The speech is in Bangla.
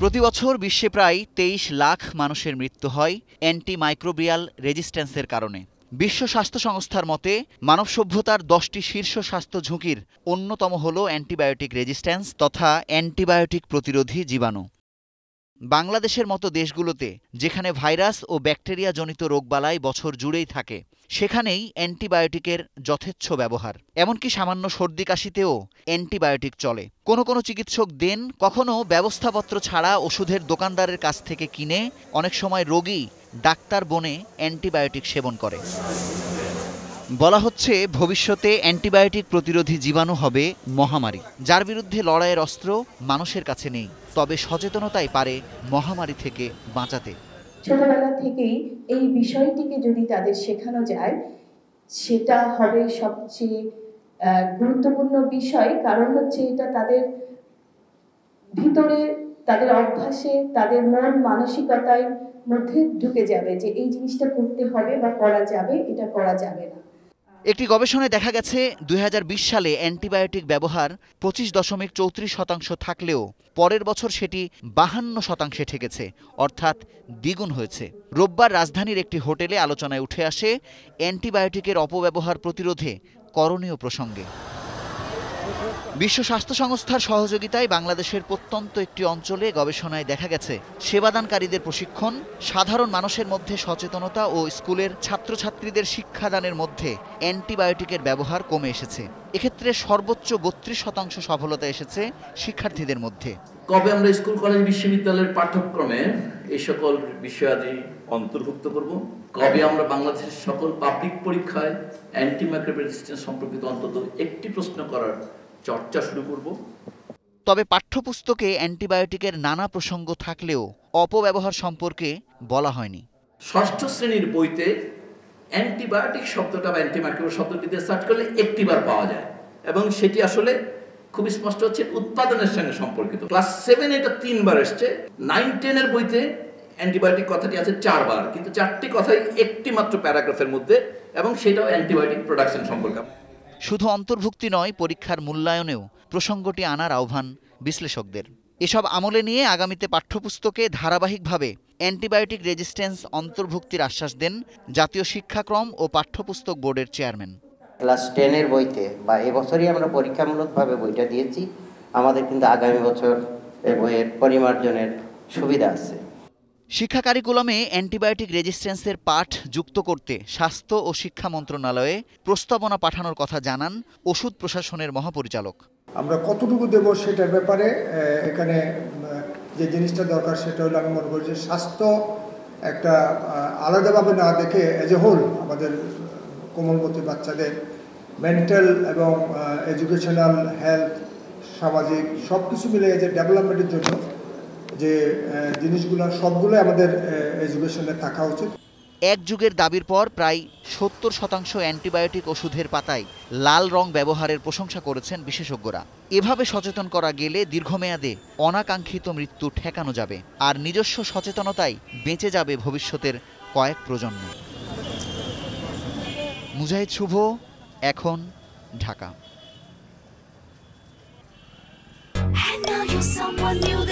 প্রতি বছর বিশ্বে প্রায় তেইশ লাখ মানুষের মৃত্যু হয় অ্যান্টিমাইক্রোবিয়াল রেজিস্ট্যান্সের কারণে বিশ্ব স্বাস্থ্য সংস্থার মতে মানব সভ্যতার দশটি শীর্ষ স্বাস্থ্য ঝুঁকির অন্যতম হল অ্যান্টিবায়োটিক রেজিস্ট্যান্স তথা অ্যান্টিবায়োটিক প্রতিরোধী জীবাণু বাংলাদেশের মতো দেশগুলোতে যেখানে ভাইরাস ও ব্যাকটেরিয়া জনিত রোগবালাই বছর জুড়েই থাকে সেখানেই অ্যান্টিবায়োটিকের যথেচ্ছ ব্যবহার এমনকি সামান্য সর্দি কাশিতেও অ্যান্টিবায়োটিক চলে কোনো কোনো চিকিৎসক দেন কখনো ব্যবস্থাপত্র ছাড়া ওষুধের দোকানদারের কাছ থেকে কিনে অনেক সময় রোগী ডাক্তার বনে অ্যান্টিবায়োটিক সেবন করে বলা হচ্ছে ভবিষ্যতে অ্যান্টিবায়োটিক প্রতিরোধী জীবাণু হবে মহামারী যার বিরুদ্ধে লড়াইয়ের অস্ত্র মানুষের কাছে নেই তবে সচেতনতাই পারে মহামারী থেকে বাঁচাতে ছোটবেলা থেকেই এই বিষয়টিকে যদি তাদের শেখানো যায় সেটা হবে সবচেয়ে গুরুত্বপূর্ণ বিষয় কারণ হচ্ছে এটা তাদের ভিতরে তাদের অভ্যাসে তাদের মন মানসিকতায় মধ্যে ঢুকে যাবে যে এই জিনিসটা করতে হবে বা করা যাবে এটা করা যাবে না একটি গবেষণায় দেখা গেছে দুই সালে অ্যান্টিবায়োটিক ব্যবহার পঁচিশ দশমিক চৌত্রিশ শতাংশ থাকলেও পরের বছর সেটি বাহান্ন শতাংশে ঠেকেছে অর্থাৎ দ্বিগুণ হয়েছে রোববার রাজধানীর একটি হোটেলে আলোচনায় উঠে আসে অ্যান্টিবায়োটিকের অপব্যবহার প্রতিরোধে করণীয় প্রসঙ্গে বিশ্ব স্বাস্থ্য সংস্থার সহযোগিতায় বাংলাদেশের প্রত্যন্ত একটি অঞ্চলে গবেষণায় দেখা গেছে সেবাদানকারীদের প্রশিক্ষণ সাধারণ মানুষের মধ্যে সচেতনতা ও স্কুলের ছাত্রছাত্রীদের শিক্ষাদানের মধ্যে অ্যান্টিবায়োটিকের ব্যবহার কমে এসেছে এক্ষেত্রে সর্বোচ্চ বত্রিশ শতাংশ সফলতা এসেছে শিক্ষার্থীদের মধ্যে কবে আমরা স্কুল কলেজ বিশ্ববিদ্যালয়ের পাঠ্যক্রমে এই সকল বিষয়াদি অন্তর্ভুক্ত করব কবে আমরা বাংলাদেশের সকল পাবলিক পরীক্ষায় অ্যান্টি মাইক্রোবিয়াল সম্পর্কিত অন্তত একটি প্রশ্ন করার চর্চা শুরু করব তবে পাঠ্যপুস্তকে অ্যান্টিবায়োটিকের নানা প্রসঙ্গ থাকলেও অপব্যবহার সম্পর্কে বলা হয়নি ষষ্ঠ শ্রেণীর বইতে অ্যান্টিবায়োটিক শব্দটা বা অ্যান্টিমাইক্রোবিয়াল শব্দটিতে সার্চ করলে একটিবার পাওয়া যায় এবং সেটি আসলে খুব স্পষ্ট হচ্ছে উৎপাদনের সঙ্গে সম্পর্কিত ক্লাস সেভেন এটা তিনবার এসছে নাইন টেনের বইতে অ্যান্টিবায়োটিক কথাটি আছে চারবার কিন্তু চারটি কথাই একটি মাত্র প্যারাগ্রাফের মধ্যে এবং সেটাও অ্যান্টিবায়োটিক প্রোডাকশন সম্পর্কে শুধু অন্তর্ভুক্তি নয় পরীক্ষার মূল্যায়নেও প্রসঙ্গটি আনার আহ্বান বিশ্লেষকদের এসব আমলে নিয়ে আগামীতে পাঠ্যপুস্তকে ধারাবাহিকভাবে অ্যান্টিবায়োটিক রেজিস্ট্যান্স অন্তর্ভুক্তির আশ্বাস দেন জাতীয় শিক্ষাক্রম ও পাঠ্যপুস্তক বোর্ডের চেয়ারম্যান ক্লাস টেনের বইতে বা এবছরই আমরা পরীক্ষামূলকভাবে বইটা দিয়েছি আমাদের কিন্তু আগামী বছর এ বইয়ের পরিমার্জনের সুবিধা আছে শিক্ষা কারিকুলামে অ্যান্টিবায়োটিক রেজিস্ট্যান্সের পাঠ যুক্ত করতে স্বাস্থ্য ও শিক্ষা মন্ত্রণালয়ে প্রস্তাবনা পাঠানোর কথা জানান ওষুধ প্রশাসনের মহাপরিচালক আমরা কতটুকু দেব সেটার ব্যাপারে এখানে যে জিনিসটা দরকার সেটা হলো আমি মনে করি যে স্বাস্থ্য একটা আলাদাভাবে না দেখে এজ এ হোল আমাদের কোমলমতি বাচ্চাদের মেন্টাল এবং এডুকেশনাল হেলথ সামাজিক সব কিছু মিলে যে ডেভেলপমেন্টের জন্য যে জিনিসগুলো সবগুলো আমাদের এডুকেশনে থাকা উচিত এক যুগের দাবির পর প্রায় সত্তর শতাংশ অ্যান্টিবায়োটিক ওষুধের পাতায় লাল রং ব্যবহারের প্রশংসা করেছেন বিশেষজ্ঞরা এভাবে সচেতন করা গেলে দীর্ঘমেয়াদে অনাকাঙ্ক্ষিত মৃত্যু ঠেকানো যাবে আর নিজস্ব সচেতনতাই বেঁচে যাবে ভবিষ্যতের কয়েক প্রজন্ম মুজাহিদ শুভ এখন ঢাকা